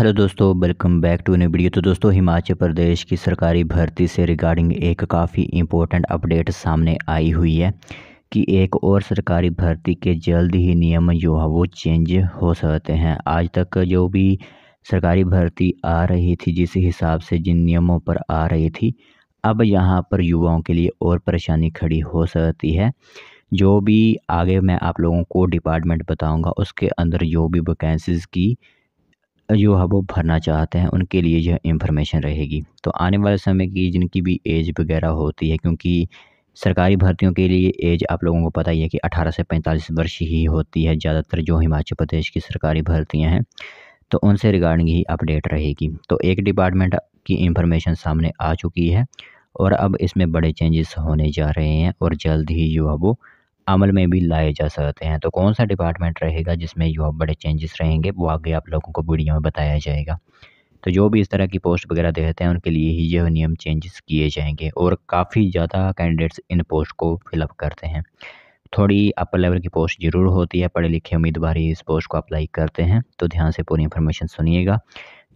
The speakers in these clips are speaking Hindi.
हेलो दोस्तों welcome back to new video तो दोस्तों हिमाचल प्रदेश की सरकारी भर्ती से रिगार्डिंग एक काफ़ी इम्पोर्टेंट अपडेट सामने आई हुई है कि एक और सरकारी भर्ती के जल्द ही नियम जो है वो चेंज हो सकते हैं आज तक जो भी सरकारी भर्ती आ रही थी जिस हिसाब से जिन नियमों पर आ रही थी अब यहाँ पर युवाओं के लिए और परेशानी खड़ी हो सकती है जो भी आगे मैं आप लोगों को डिपार्टमेंट बताऊँगा उसके अंदर जो भी वैकेंसीज़ की जो है वो भरना चाहते हैं उनके लिए यह इंफॉर्मेशन रहेगी तो आने वाले समय की जिनकी भी एज वगैरह होती है क्योंकि सरकारी भर्तियों के लिए एज आप लोगों को पता ही है कि 18 से 45 वर्ष ही होती है ज़्यादातर जो हिमाचल प्रदेश की सरकारी भर्तियाँ हैं तो उनसे रिगार्डिंग ही अपडेट रहेगी तो एक डिपार्टमेंट की इंफॉर्मेशन सामने आ चुकी है और अब इसमें बड़े चेंजेस होने जा रहे हैं और जल्द ही जो है वो अमल में भी लाए जा सकते हैं तो कौन सा डिपार्टमेंट रहेगा जिसमें जो बड़े चेंजेस रहेंगे वो आगे आप लोगों को वीडियो में बताया जाएगा तो जो भी इस तरह की पोस्ट वगैरह देते हैं उनके लिए ही यह नियम चेंजेस किए जाएंगे और काफ़ी ज़्यादा कैंडिडेट्स इन पोस्ट को फिलअप करते हैं थोड़ी अपर लेवल की पोस्ट ज़रूर होती है पढ़े लिखे उम्मीदवार ही इस पोस्ट को अप्लाई करते हैं तो ध्यान से पूरी इन्फॉर्मेशन सुनिएगा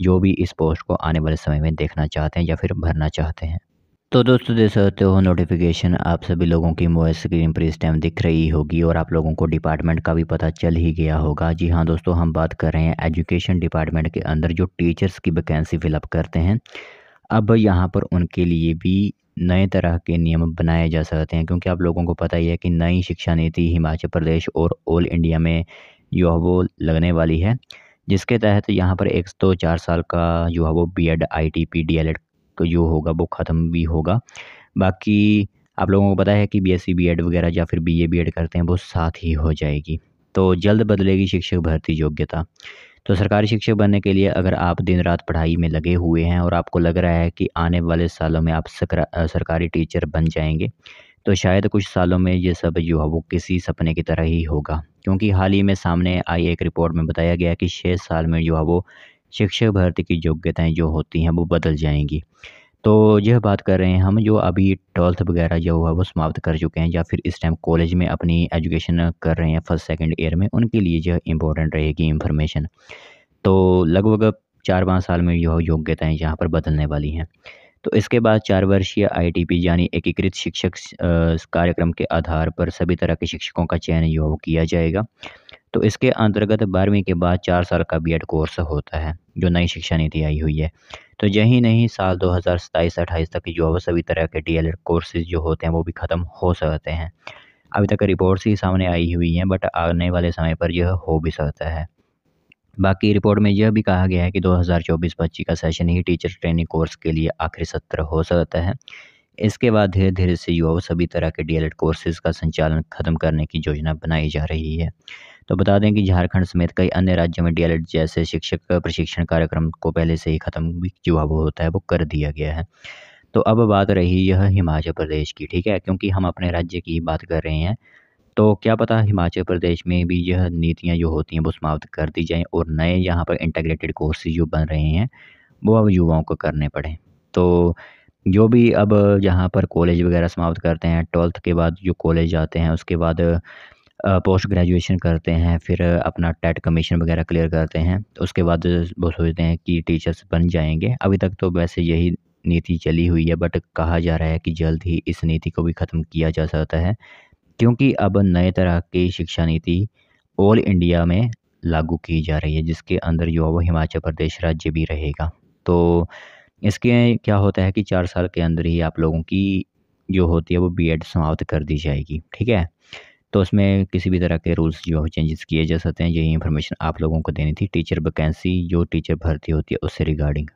जो भी इस पोस्ट को आने वाले समय में देखना चाहते हैं या फिर भरना चाहते हैं तो दोस्तों देख सकते हो नोटिफिकेशन आप सभी लोगों की मोबाइल स्क्रीन पर इस टाइम दिख रही होगी और आप लोगों को डिपार्टमेंट का भी पता चल ही गया होगा जी हाँ दोस्तों हम बात कर रहे हैं एजुकेशन डिपार्टमेंट के अंदर जो टीचर्स की वैकेंसी फिलअप करते हैं अब यहाँ पर उनके लिए भी नए तरह के नियम बनाए जा सकते हैं क्योंकि आप लोगों को पता ही है कि नई शिक्षा नीति हिमाचल प्रदेश और ऑल इंडिया में जो है वो लगने वाली है जिसके तहत यहाँ पर एक तो चार साल का जो है वो B Ed I T P D El Ed आपका जो तो होगा वो ख़त्म भी होगा बाकी आप लोगों को पता है कि बीएससी बीएड e वगैरह या फिर बीए बीएड करते हैं वो साथ ही हो जाएगी तो जल्द बदलेगी शिक्षक भर्ती योग्यता तो सरकारी शिक्षक बनने के लिए अगर आप दिन रात पढ़ाई में लगे हुए हैं और आपको लग रहा है कि आने वाले सालों में आप सरकारी टीचर बन जाएंगे तो शायद कुछ सालों में ये सब जो है वो किसी सपने की तरह ही होगा क्योंकि हाल ही में सामने आई एक रिपोर्ट में बताया गया कि छः साल में जो है वो शिक्षक भर्ती की योग्यताएं जो होती हैं वो बदल जाएंगी तो यह बात कर रहे हैं हम जो अभी ट्वेल्थ वगैरह जो हुआ वो समाप्त कर चुके हैं या फिर इस टाइम कॉलेज में अपनी एजुकेशन कर रहे हैं फर्स्ट सेकंड ईयर में उनके लिए जो इम्पोर्टेंट रहेगी इंफॉर्मेशन तो लगभग चार पाँच साल में यह योग्यताएँ यहाँ पर बदलने वाली हैं तो इसके बाद चार वर्षीय आईटीपी यानी एकीकृत शिक्षक कार्यक्रम के आधार पर सभी तरह के शिक्षकों का चयन जो किया जाएगा तो इसके अंतर्गत बारहवीं के बाद चार साल का बी कोर्स होता है जो नई शिक्षा नीति आई हुई है तो यही नहीं साल दो हज़ार सताईस अट्ठाईस तक जो सभी तरह के डी कोर्सेज जो होते हैं वो भी ख़त्म हो सकते हैं अभी तक रिपोर्ट्स ही सामने आई हुई हैं बट आने वाले समय पर यह हो भी सकता है बाकी रिपोर्ट में यह भी कहा गया है कि 2024 हज़ार का सेशन ही टीचर ट्रेनिंग कोर्स के लिए आखिरी सत्र हो सकता है इसके बाद धीरे धीरे से युवाओं सभी तरह के डीएलएड कोर्सेज का संचालन खत्म करने की योजना बनाई जा रही है तो बता दें कि झारखंड समेत कई अन्य राज्यों में डीएलएड जैसे शिक्षक प्रशिक्षण कार्यक्रम को पहले से ही ख़त्म जो वो होता है वो कर दिया गया है तो अब बात रही यह हिमाचल प्रदेश की ठीक है क्योंकि हम अपने राज्य की बात कर रहे हैं तो क्या पता हिमाचल प्रदेश में भी यह नीतियाँ जो होती हैं वो समाप्त कर दी जाएँ और नए यहाँ पर इंटाग्रेटेड कोर्स जो बन रहे हैं वो अब युवाओं को करने पड़े तो जो भी अब यहाँ पर कॉलेज वगैरह समाप्त करते हैं ट्वेल्थ के बाद जो कॉलेज जाते हैं उसके बाद पोस्ट ग्रेजुएशन करते हैं फिर अपना टेट कमीशन वगैरह क्लियर करते हैं तो उसके बाद वो सोचते हैं कि टीचर्स बन जाएंगे अभी तक तो वैसे यही नीति चली हुई है बट कहा जा रहा है कि जल्द ही इस नीति को भी ख़त्म किया जा सकता है क्योंकि अब नए तरह की शिक्षा नीति ऑल इंडिया में लागू की जा रही है जिसके अंदर जो है वो हिमाचल प्रदेश राज्य भी रहेगा तो इसके क्या होता है कि चार साल के अंदर ही आप लोगों की जो होती है वो बीएड समाप्त कर दी जाएगी ठीक है तो उसमें किसी भी तरह के रूल्स जो चेंजेस किए जा सकते हैं यही इन्फॉर्मेशन आप लोगों को देनी थी टीचर वैकेंसी जो टीचर भर्ती होती है उससे रिगार्डिंग